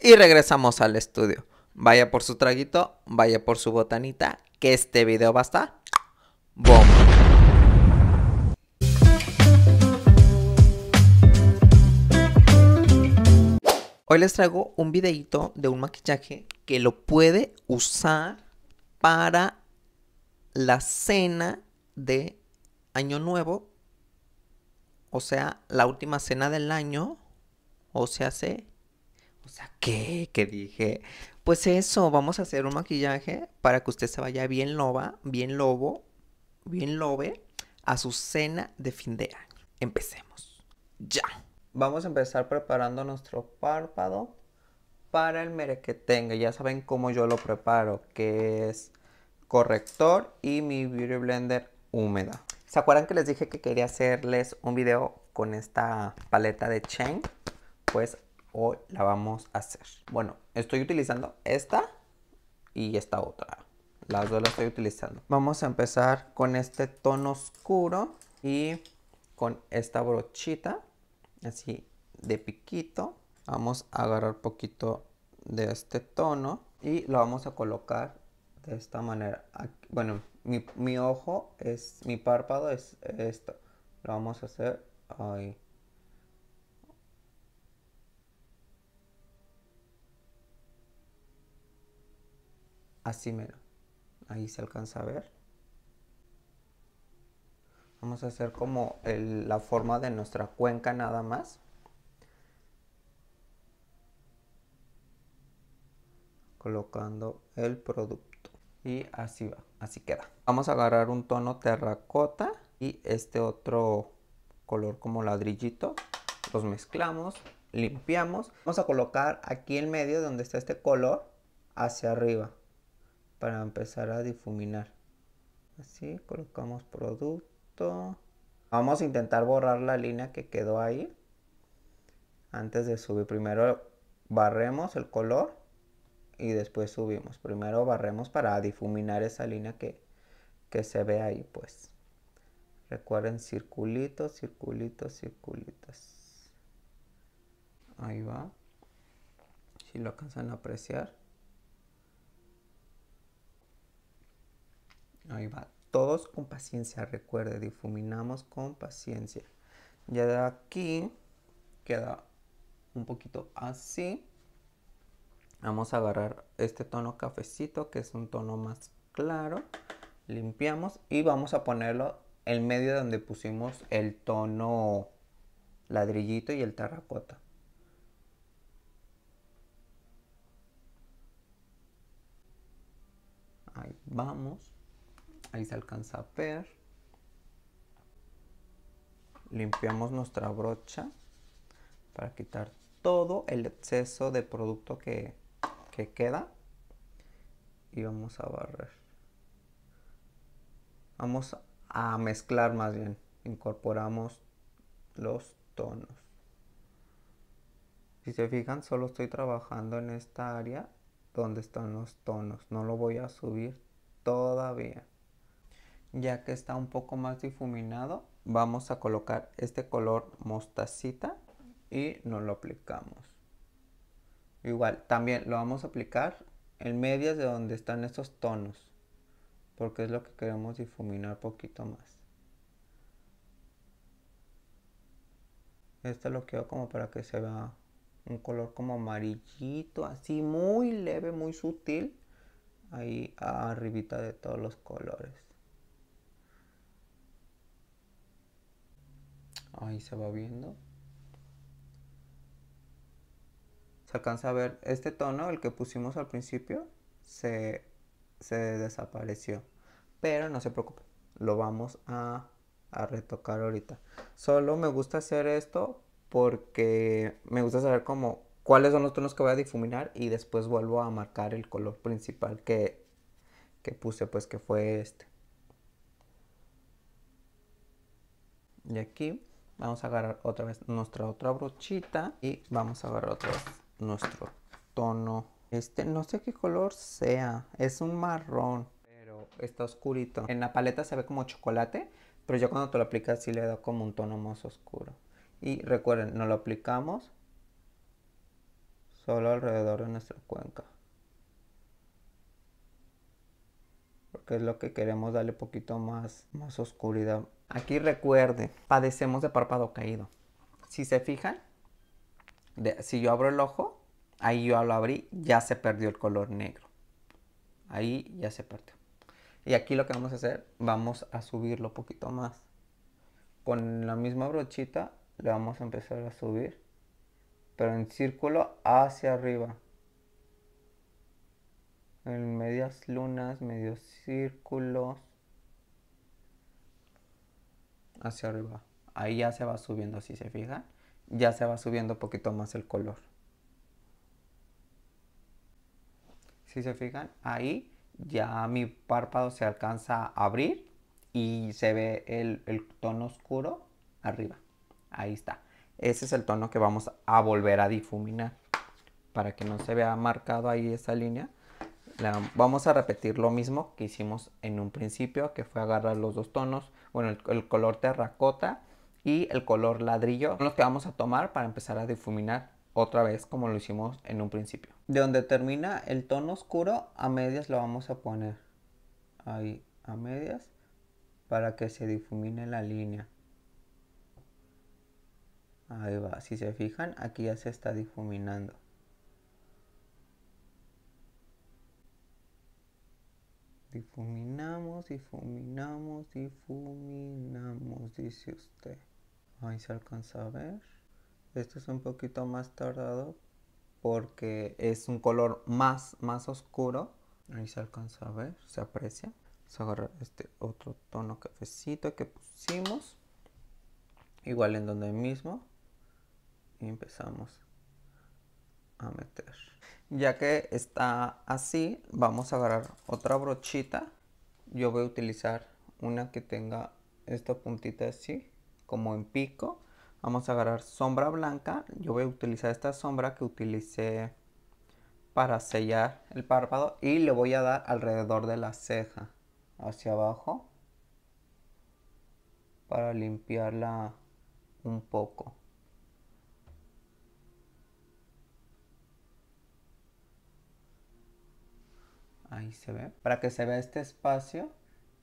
y regresamos al estudio. Vaya por su traguito, vaya por su botanita, que este video va a estar Hoy les traigo un videito de un maquillaje que lo puede usar para la cena de Año Nuevo. O sea, la última cena del año. O sea, hace o sea, ¿qué? ¿Qué dije, pues eso, vamos a hacer un maquillaje para que usted se vaya bien loba, bien lobo, bien lobe a su cena de fin de año. Empecemos. Ya. Vamos a empezar preparando nuestro párpado para el tenga Ya saben cómo yo lo preparo, que es corrector y mi Beauty Blender húmeda. ¿Se acuerdan que les dije que quería hacerles un video con esta paleta de Chen? Pues hoy la vamos a hacer. Bueno, estoy utilizando esta y esta otra. Las dos las estoy utilizando. Vamos a empezar con este tono oscuro y con esta brochita, así de piquito. Vamos a agarrar poquito de este tono y lo vamos a colocar de esta manera. bueno, mi, mi, ojo es, mi párpado es esto. Lo vamos a hacer ahí. así mero. Ahí se alcanza a ver. Vamos a hacer como la forma de nuestra cuenca nada más. Colocando el producto. Y así va, así queda. Vamos a agarrar un tono terracota y este otro color como ladrillito. Los mezclamos, limpiamos. Vamos a colocar aquí en medio donde está este color hacia arriba para empezar a difuminar. Así colocamos producto. Vamos a intentar borrar la línea que quedó ahí. Antes de subir, primero barremos el color y después subimos. Primero barremos para difuminar esa línea que, se ve ahí, pues. Recuerden, circulitos, circulitos, circulitos. Ahí va. Si lo alcanzan a apreciar. Ahí va. Todos con paciencia, recuerde, difuminamos con paciencia. Ya de aquí queda un poquito así. Vamos a agarrar este tono cafecito, que es un tono más claro. Limpiamos y vamos a ponerlo en medio donde pusimos el tono ladrillito y el terracota. Ahí vamos. Ahí se alcanza a ver. Limpiamos nuestra brocha para quitar todo el exceso de producto que, que queda. Y vamos a barrer. Vamos a mezclar más bien. Incorporamos los tonos. Si se fijan, solo estoy trabajando en esta área donde están los tonos. No lo voy a subir todavía. Ya que está un poco más difuminado, vamos a colocar este color mostacita y nos lo aplicamos. Igual, también lo vamos a aplicar en medias de donde están estos tonos, porque es lo que queremos difuminar poquito más. Este lo quiero como para que se vea un color como amarillito, así muy leve, muy sutil, ahí arribita de todos los colores. Ahí se va viendo. Se alcanza a ver este tono, el que pusimos al principio, se, desapareció. Pero no se preocupe, lo vamos a, retocar ahorita. Solo me gusta hacer esto porque me gusta saber cómo cuáles son los tonos que voy a difuminar y después vuelvo a marcar el color principal que, que puse, pues que fue este. Y aquí Vamos a agarrar otra vez nuestra otra brochita y vamos a agarrar otra vez nuestro tono. Este no sé qué color sea, es un marrón, pero está oscurito. En la paleta se ve como chocolate, pero ya cuando te lo aplicas sí le da como un tono más oscuro. Y recuerden, no lo aplicamos solo alrededor de nuestra cuenca. es lo que queremos darle poquito más, más oscuridad. Aquí recuerde, padecemos de párpado caído. Si se fijan, si yo abro el ojo, ahí yo lo abrí, ya se perdió el color negro. Ahí ya se perdió. Y aquí lo que vamos a hacer, vamos a subirlo un poquito más. Con la misma brochita le vamos a empezar a subir, pero en círculo hacia arriba en medias lunas, medios círculos, hacia arriba. Ahí ya se va subiendo, si se fijan, ya se va subiendo un poquito más el color. Si se fijan, ahí ya mi párpado se alcanza a abrir y se ve el, el tono oscuro arriba. Ahí está. Ese es el tono que vamos a volver a difuminar para que no se vea marcado ahí esa línea vamos a repetir lo mismo que hicimos en un principio, que fue agarrar los dos tonos, bueno, el, el color terracota y el color ladrillo, son los que vamos a tomar para empezar a difuminar otra vez como lo hicimos en un principio. De donde termina el tono oscuro, a medias lo vamos a poner ahí a medias para que se difumine la línea. Ahí va, si se fijan, aquí ya se está difuminando. difuminamos, difuminamos, difuminamos, dice usted. Ahí se alcanza a ver. Esto es un poquito más tardado porque es un color más, más oscuro. Ahí se alcanza a ver, se aprecia. Vamos a agarrar este otro tono cafecito que pusimos. Igual en donde mismo. Y empezamos. Ya que está así, vamos a agarrar otra brochita. Yo voy a utilizar una que tenga esta puntita así, como en pico. Vamos a agarrar sombra blanca. Yo voy a utilizar esta sombra que utilicé para sellar el párpado y le voy a dar alrededor de la ceja hacia abajo para limpiarla un poco. se ve, para que se vea este espacio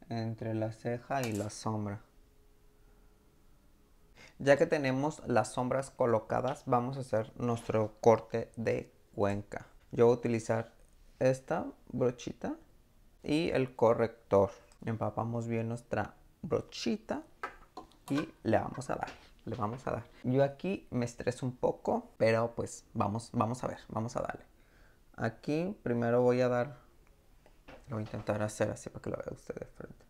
entre la ceja y la sombra. Ya que tenemos las sombras colocadas, vamos a hacer nuestro corte de cuenca. Yo voy a utilizar esta brochita y el corrector. Empapamos bien nuestra brochita y le vamos a dar. Le vamos a dar. Yo aquí me estreso un poco, pero pues vamos, vamos a ver, vamos a darle. Aquí primero voy a dar lo voy a intentar hacer así para que lo vea usted de frente.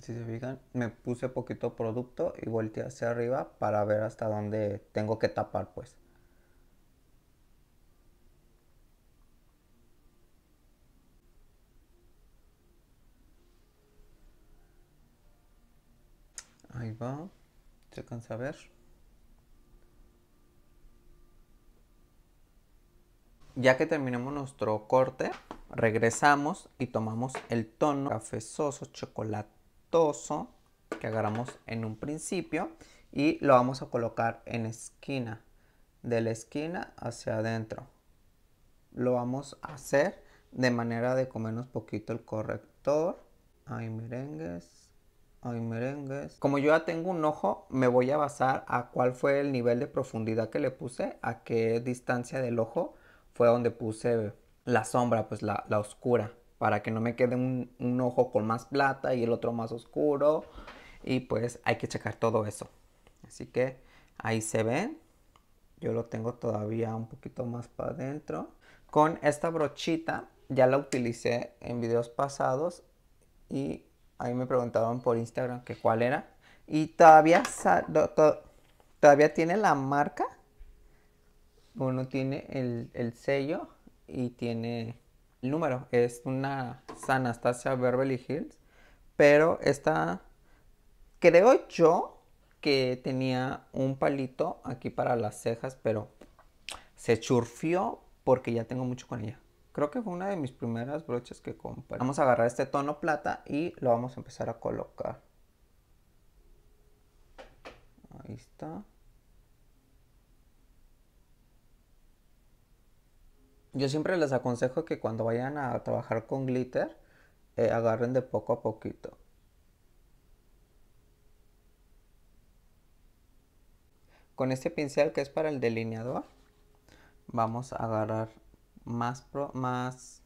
Si se fijan, me puse poquito producto y volteé hacia arriba para ver hasta dónde tengo que tapar pues. Ahí va. Se cansa a ver. Ya que terminemos nuestro corte, regresamos y tomamos el tono cafesoso, chocolatoso que agarramos en un principio y lo vamos a colocar en esquina, de la esquina hacia adentro. Lo vamos a hacer de manera de comernos poquito el corrector. Ay, merengues. Ay, merengues. Como yo ya tengo un ojo, me voy a basar a cuál fue el nivel de profundidad que le puse, a qué distancia del ojo fue donde puse la sombra, pues la, oscura, para que no me quede un, ojo con más plata y el otro más oscuro. Y pues hay que checar todo eso. Así que ahí se ven. Yo lo tengo todavía un poquito más para adentro. Con esta brochita ya la utilicé en videos pasados y ahí me preguntaron por Instagram que cuál era. Y todavía, todavía tiene la marca uno tiene el, el sello y tiene el número. Es una San Anastasia Beverly Hills. Pero esta, creo yo que tenía un palito aquí para las cejas, pero se churfió porque ya tengo mucho con ella. Creo que fue una de mis primeras brochas que compré. Vamos a agarrar este tono plata y lo vamos a empezar a colocar. Ahí está. Yo siempre les aconsejo que cuando vayan a trabajar con glitter, eh, agarren de poco a poquito. Con este pincel que es para el delineador, vamos a agarrar más, más,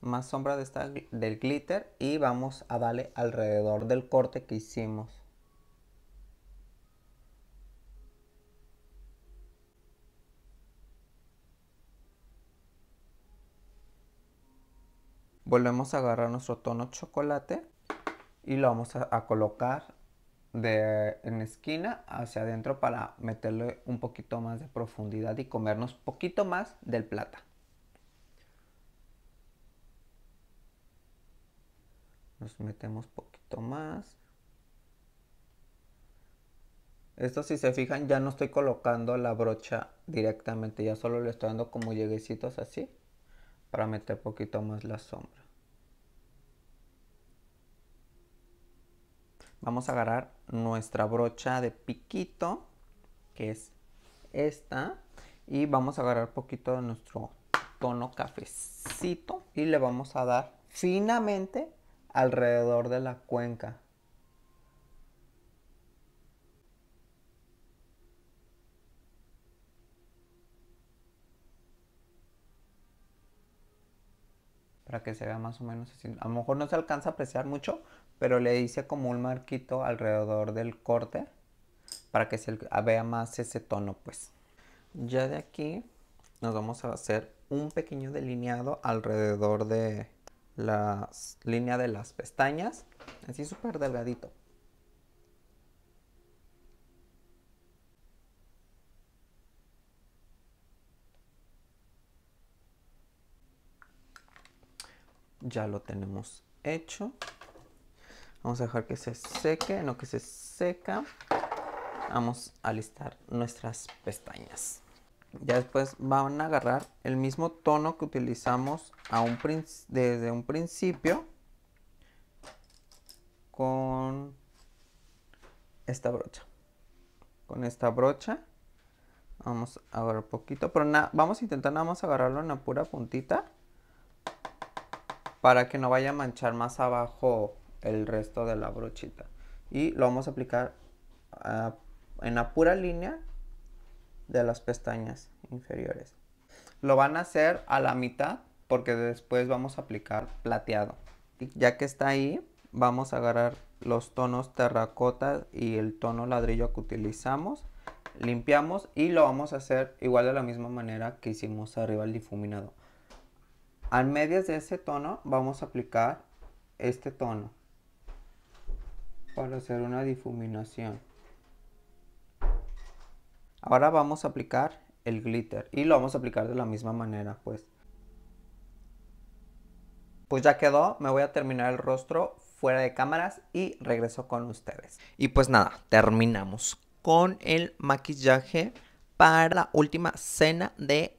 más sombra de esta, del glitter y vamos a darle alrededor del corte que hicimos. volvemos a agarrar nuestro tono chocolate y lo vamos a, colocar de en esquina hacia adentro para meterle un poquito más de profundidad y comernos poquito más del plata. Nos metemos poquito más. Esto si se fijan ya no estoy colocando la brocha directamente, ya solo le estoy dando como lleguecitos así para meter poquito más la sombra. Vamos a agarrar nuestra brocha de piquito, que es esta, y vamos a agarrar poquito de nuestro tono cafecito y le vamos a dar finamente alrededor de la cuenca. para que se vea más o menos así. A lo mejor no se alcanza a apreciar mucho, pero le hice como un marquito alrededor del corte para que se vea más ese tono, pues. Ya de aquí nos vamos a hacer un pequeño delineado alrededor de la línea de las pestañas, así súper delgadito. ya lo tenemos hecho. Vamos a dejar que se seque, no que se seca. Vamos a listar nuestras pestañas. Ya después van a agarrar el mismo tono que utilizamos desde un principio con esta brocha. Con esta brocha vamos a agarrar poquito, pero vamos a intentar nada más agarrarlo en la pura puntita para que no vaya a manchar más abajo el resto de la brochita. Y lo vamos a aplicar en la pura línea de las pestañas inferiores. Lo van a hacer a la mitad porque después vamos a aplicar plateado. Y ya que está ahí, vamos a agarrar los tonos terracota y el tono ladrillo que utilizamos. Limpiamos y lo vamos a hacer igual de la misma manera que hicimos arriba el difuminado a medias de ese tono vamos a aplicar este tono para hacer una difuminación. Ahora vamos a aplicar el glitter y lo vamos a aplicar de la misma manera pues. Pues ya quedó, me voy a terminar el rostro fuera de cámaras y regreso con ustedes. Y pues nada, terminamos con el maquillaje para la última cena de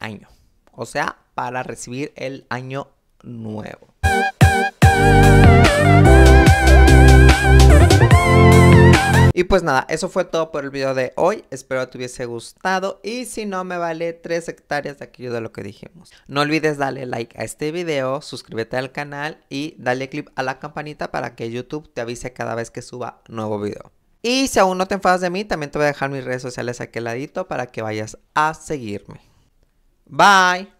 año, o sea, para recibir el año nuevo. Y pues nada, eso fue todo por el video de hoy. Espero te hubiese gustado. Y si no, me vale 3 hectáreas de aquello de lo que dijimos. No olvides darle like a este video, suscríbete al canal y dale click a la campanita para que YouTube te avise cada vez que suba nuevo video. Y si aún no te enfadas de mí, también te voy a dejar mis redes sociales aquí al ladito para que vayas a seguirme. Bye.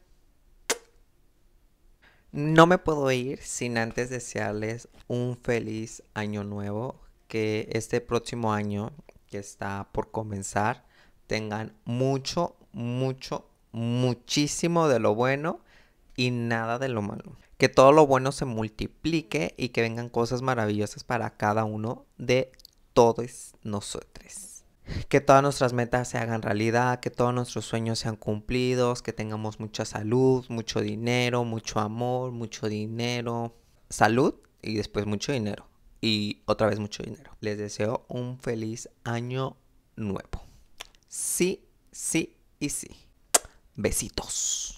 No me puedo ir sin antes desearles un feliz año nuevo, que este próximo año que está por comenzar tengan mucho, mucho, muchísimo de lo bueno y nada de lo malo. Que todo lo bueno se multiplique y que vengan cosas maravillosas para cada uno de todos nosotros que todas nuestras metas se hagan realidad, que todos nuestros sueños sean cumplidos, que tengamos mucha salud, mucho dinero, mucho amor, mucho dinero, salud y después mucho dinero. Y otra vez mucho dinero. Les deseo un feliz año nuevo. Sí, sí y sí. Besitos.